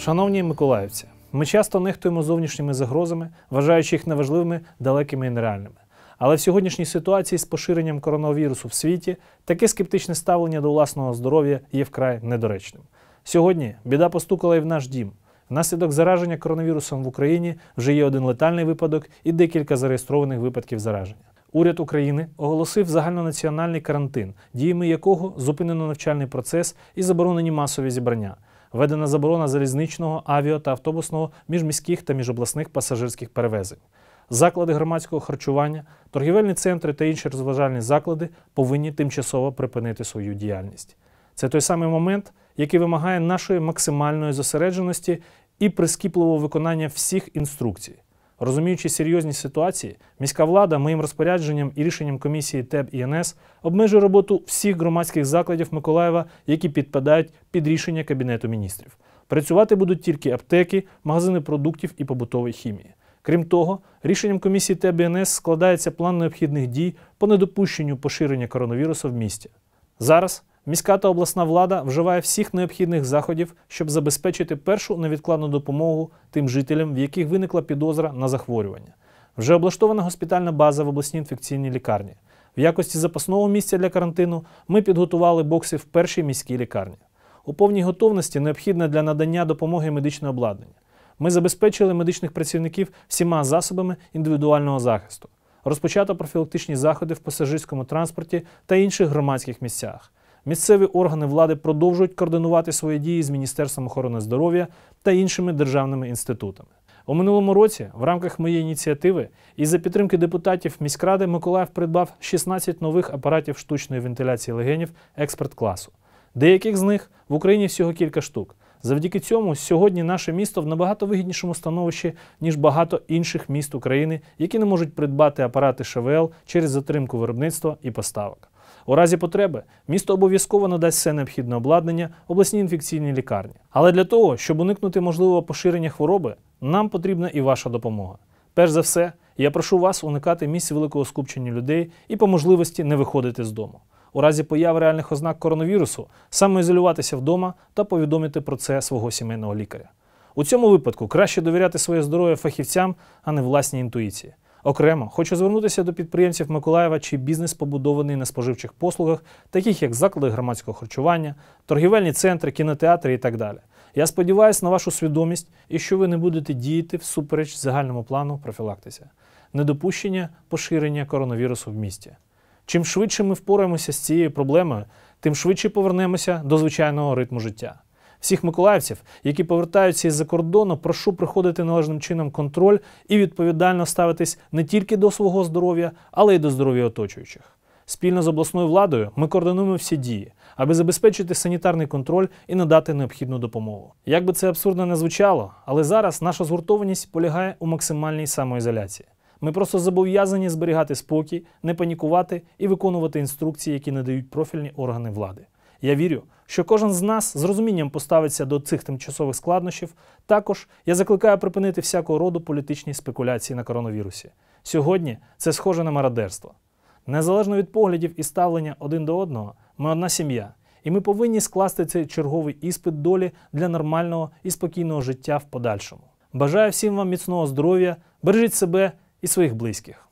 Шановні миколаївці, ми часто нехтуємо зовнішніми загрозами, вважаючи їх неважливими, далекими і нереальними. Але в сьогоднішній ситуації з поширенням коронавірусу в світі таке скептичне ставлення до власного здоров'я є вкрай недоречним. Сьогодні біда постукала і в наш дім. Внаслідок зараження коронавірусом в Україні вже є один летальний випадок і декілька зареєстрованих випадків зараження. Уряд України оголосив загальнонаціональний карантин, діями якого зупинено навчальний процес і заборонені масові зібрання введена заборона залізничного, авіа та автобусного міжміських та міжобласних пасажирських перевезень. Заклади громадського харчування, торгівельні центри та інші розважальні заклади повинні тимчасово припинити свою діяльність. Це той самий момент, який вимагає нашої максимальної зосередженості і прискіпливого виконання всіх інструкцій. Розуміючи серйозність ситуації, міська влада моїм розпорядженням і рішенням комісії ТЕБ і НС обмежує роботу всіх громадських закладів Миколаєва, які підпадають під рішення Кабінету міністрів. Працювати будуть тільки аптеки, магазини продуктів і побутової хімії. Крім того, рішенням комісії ТЕБ складається план необхідних дій по недопущенню поширення коронавірусу в місті. Зараз Міська та обласна влада вживає всіх необхідних заходів, щоб забезпечити першу невідкладну допомогу тим жителям, в яких виникла підозра на захворювання. Вже облаштована госпітальна база в обласній інфекційній лікарні. В якості запасного місця для карантину ми підготували бокси в першій міській лікарні. У повній готовності необхідне для надання допомоги медичне обладнання. Ми забезпечили медичних працівників всіма засобами індивідуального захисту. Розпочато профілактичні заходи в пасажирському транспорті та інших громадських місцях. Місцеві органи влади продовжують координувати свої дії з Міністерством охорони здоров'я та іншими державними інститутами. У минулому році, в рамках моєї ініціативи, і за підтримки депутатів міськради Миколаїв придбав 16 нових апаратів штучної вентиляції легенів експерт класу. Деяких з них в Україні всього кілька штук. Завдяки цьому сьогодні наше місто в набагато вигіднішому становищі, ніж багато інших міст України, які не можуть придбати апарати ШВЛ через затримку виробництва і поставок. У разі потреби місто обов'язково надасть все необхідне обладнання обласній інфекційній лікарні. Але для того, щоб уникнути можливого поширення хвороби, нам потрібна і ваша допомога. Перш за все, я прошу вас уникати місць великого скупчення людей і по можливості не виходити з дому. У разі появи реальних ознак коронавірусу самоізолюватися вдома та повідомити про це свого сімейного лікаря. У цьому випадку краще довіряти своє здоров'я фахівцям, а не власній інтуїції. Окремо хочу звернутися до підприємців Миколаєва, чий бізнес побудований на споживчих послугах, таких як заклади громадського харчування, торгівельні центри, кінотеатри і так далі. Я сподіваюся на вашу свідомість і що ви не будете діяти всупереч загальному плану профілактися, недопущення поширення коронавірусу в місті. Чим швидше ми впораємося з цією проблемою, тим швидше повернемося до звичайного ритму життя. Всіх миколаївців, які повертаються із-за кордону, прошу приходити належним чином контроль і відповідально ставитись не тільки до свого здоров'я, але й до здоров'я оточуючих. Спільно з обласною владою ми координуємо всі дії, аби забезпечити санітарний контроль і надати необхідну допомогу. Як би це абсурдно не звучало, але зараз наша згуртованість полягає у максимальній самоізоляції. Ми просто зобов'язані зберігати спокій, не панікувати і виконувати інструкції, які надають профільні органи влади. Я вірю, що кожен з нас з розумінням поставиться до цих тимчасових складнощів. Також я закликаю припинити всякого роду політичні спекуляції на коронавірусі. Сьогодні це схоже на мародерство. Незалежно від поглядів і ставлення один до одного, ми одна сім'я, і ми повинні скласти цей черговий іспит долі для нормального і спокійного життя в подальшому. Бажаю всім вам міцного здоров'я, бережіть себе і своїх близьких.